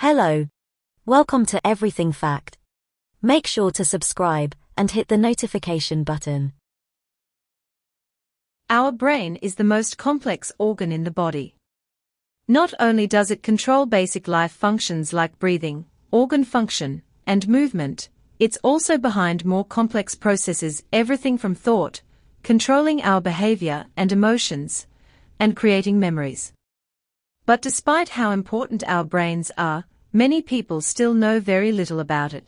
Hello. Welcome to Everything Fact. Make sure to subscribe and hit the notification button. Our brain is the most complex organ in the body. Not only does it control basic life functions like breathing, organ function, and movement, it's also behind more complex processes everything from thought, controlling our behavior and emotions, and creating memories. But despite how important our brains are, Many people still know very little about it.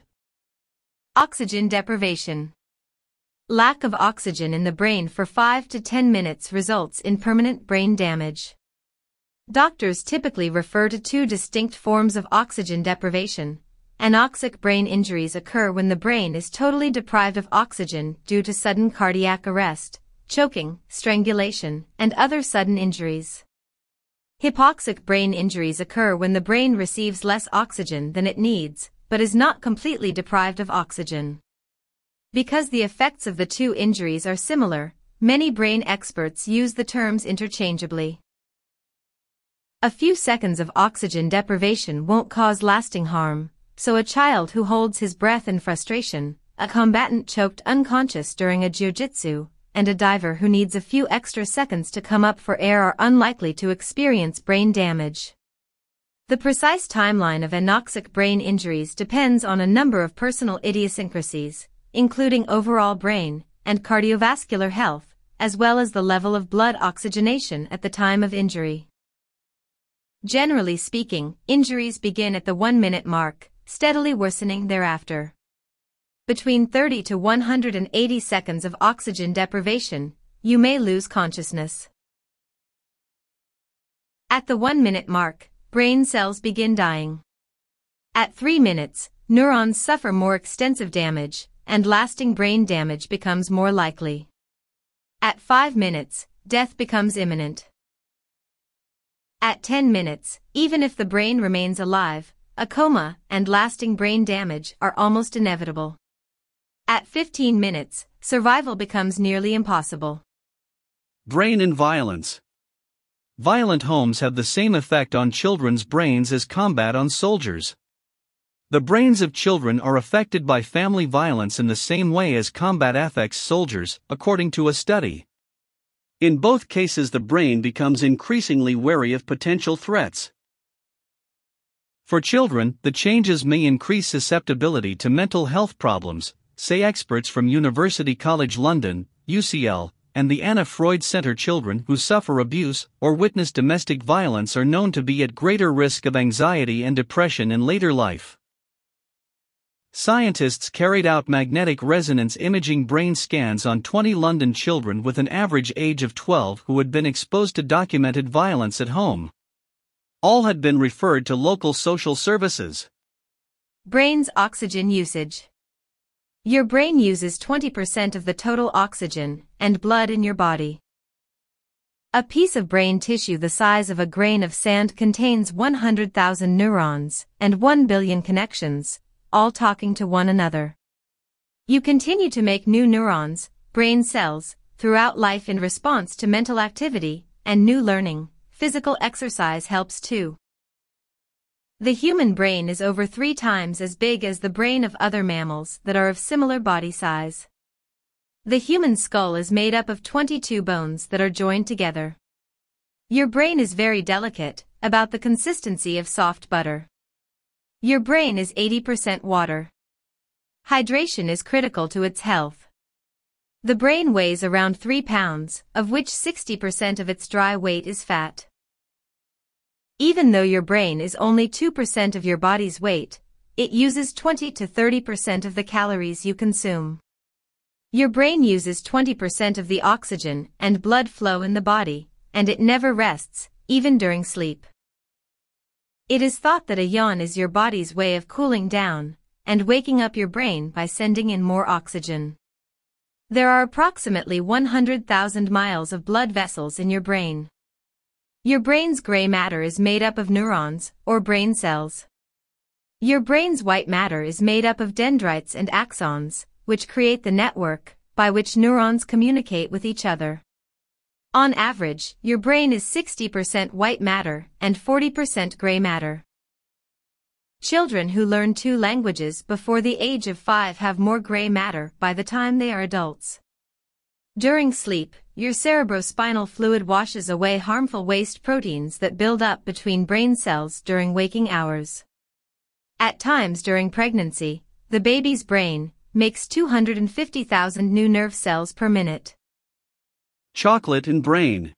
Oxygen deprivation. Lack of oxygen in the brain for 5 to 10 minutes results in permanent brain damage. Doctors typically refer to two distinct forms of oxygen deprivation. Anoxic brain injuries occur when the brain is totally deprived of oxygen due to sudden cardiac arrest, choking, strangulation, and other sudden injuries. Hypoxic brain injuries occur when the brain receives less oxygen than it needs, but is not completely deprived of oxygen. Because the effects of the two injuries are similar, many brain experts use the terms interchangeably. A few seconds of oxygen deprivation won't cause lasting harm, so a child who holds his breath in frustration, a combatant choked unconscious during a jiu-jitsu, and a diver who needs a few extra seconds to come up for air are unlikely to experience brain damage. The precise timeline of anoxic brain injuries depends on a number of personal idiosyncrasies, including overall brain and cardiovascular health, as well as the level of blood oxygenation at the time of injury. Generally speaking, injuries begin at the one-minute mark, steadily worsening thereafter between 30 to 180 seconds of oxygen deprivation, you may lose consciousness. At the 1 minute mark, brain cells begin dying. At 3 minutes, neurons suffer more extensive damage, and lasting brain damage becomes more likely. At 5 minutes, death becomes imminent. At 10 minutes, even if the brain remains alive, a coma and lasting brain damage are almost inevitable. At 15 minutes, survival becomes nearly impossible. Brain and violence. Violent homes have the same effect on children's brains as combat on soldiers. The brains of children are affected by family violence in the same way as combat affects soldiers, according to a study. In both cases, the brain becomes increasingly wary of potential threats. For children, the changes may increase susceptibility to mental health problems, say experts from University College London, UCL, and the Anna Freud Center children who suffer abuse or witness domestic violence are known to be at greater risk of anxiety and depression in later life. Scientists carried out magnetic resonance imaging brain scans on 20 London children with an average age of 12 who had been exposed to documented violence at home. All had been referred to local social services. Brain's oxygen usage. Your brain uses 20% of the total oxygen and blood in your body. A piece of brain tissue the size of a grain of sand contains 100,000 neurons and 1 billion connections, all talking to one another. You continue to make new neurons, brain cells, throughout life in response to mental activity, and new learning. Physical exercise helps too. The human brain is over three times as big as the brain of other mammals that are of similar body size. The human skull is made up of 22 bones that are joined together. Your brain is very delicate, about the consistency of soft butter. Your brain is 80% water. Hydration is critical to its health. The brain weighs around 3 pounds, of which 60% of its dry weight is fat. Even though your brain is only 2% of your body's weight, it uses 20 to 30% of the calories you consume. Your brain uses 20% of the oxygen and blood flow in the body, and it never rests, even during sleep. It is thought that a yawn is your body's way of cooling down and waking up your brain by sending in more oxygen. There are approximately 100,000 miles of blood vessels in your brain. Your brain's gray matter is made up of neurons, or brain cells. Your brain's white matter is made up of dendrites and axons, which create the network, by which neurons communicate with each other. On average, your brain is 60% white matter and 40% gray matter. Children who learn two languages before the age of five have more gray matter by the time they are adults. During sleep, your cerebrospinal fluid washes away harmful waste proteins that build up between brain cells during waking hours. At times during pregnancy, the baby's brain makes 250,000 new nerve cells per minute. Chocolate and brain.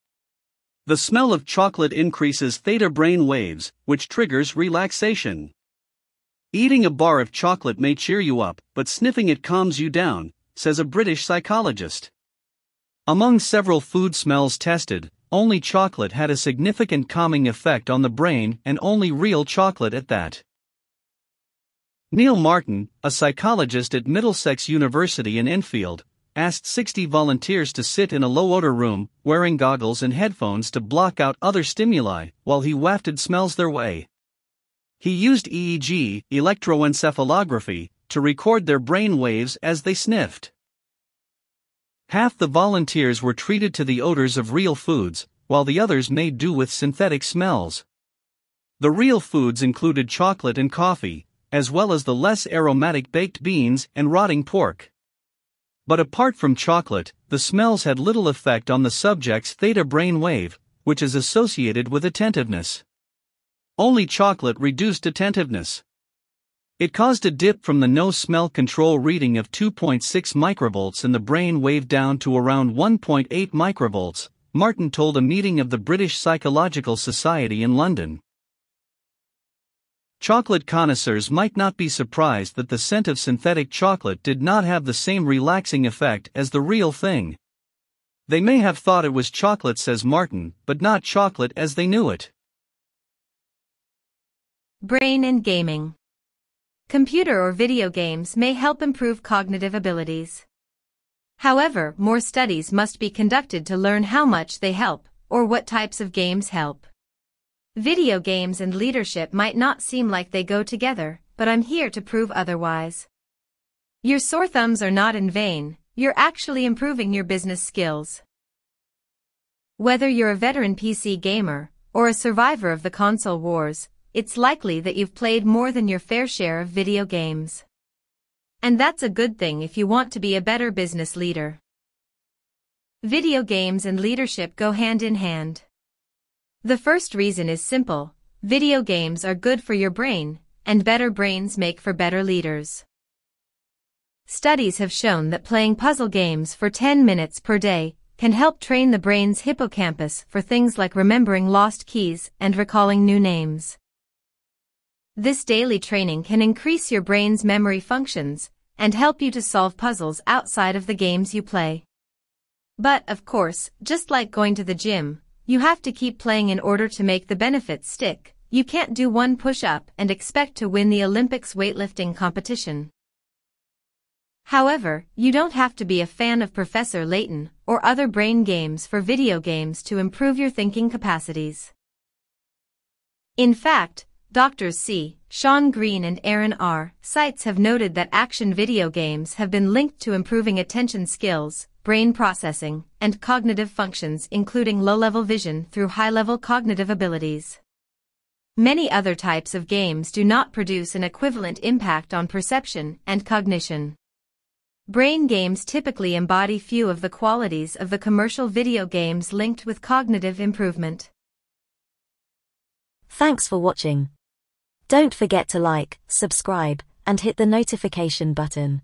The smell of chocolate increases theta brain waves, which triggers relaxation. Eating a bar of chocolate may cheer you up, but sniffing it calms you down, says a British psychologist. Among several food smells tested, only chocolate had a significant calming effect on the brain and only real chocolate at that. Neil Martin, a psychologist at Middlesex University in Enfield, asked 60 volunteers to sit in a low odor room, wearing goggles and headphones to block out other stimuli, while he wafted smells their way. He used EEG, electroencephalography, to record their brain waves as they sniffed. Half the volunteers were treated to the odors of real foods, while the others made do with synthetic smells. The real foods included chocolate and coffee, as well as the less aromatic baked beans and rotting pork. But apart from chocolate, the smells had little effect on the subject's theta brain wave, which is associated with attentiveness. Only chocolate reduced attentiveness. It caused a dip from the no smell control reading of 2.6 microvolts in the brain wave down to around 1.8 microvolts, Martin told a meeting of the British Psychological Society in London. Chocolate connoisseurs might not be surprised that the scent of synthetic chocolate did not have the same relaxing effect as the real thing. They may have thought it was chocolate, says Martin, but not chocolate as they knew it. Brain and Gaming Computer or video games may help improve cognitive abilities. However, more studies must be conducted to learn how much they help, or what types of games help. Video games and leadership might not seem like they go together, but I'm here to prove otherwise. Your sore thumbs are not in vain, you're actually improving your business skills. Whether you're a veteran PC gamer, or a survivor of the console wars, it's likely that you've played more than your fair share of video games. And that's a good thing if you want to be a better business leader. Video games and leadership go hand in hand. The first reason is simple, video games are good for your brain, and better brains make for better leaders. Studies have shown that playing puzzle games for 10 minutes per day can help train the brain's hippocampus for things like remembering lost keys and recalling new names. This daily training can increase your brain's memory functions and help you to solve puzzles outside of the games you play. But, of course, just like going to the gym, you have to keep playing in order to make the benefits stick. You can't do one push-up and expect to win the Olympics weightlifting competition. However, you don't have to be a fan of Professor Layton or other brain games for video games to improve your thinking capacities. In fact, Doctors C. Sean Green and Aaron R. Sites have noted that action video games have been linked to improving attention skills, brain processing, and cognitive functions including low-level vision through high-level cognitive abilities. Many other types of games do not produce an equivalent impact on perception and cognition. Brain games typically embody few of the qualities of the commercial video games linked with cognitive improvement. Thanks for watching. Don't forget to like, subscribe, and hit the notification button.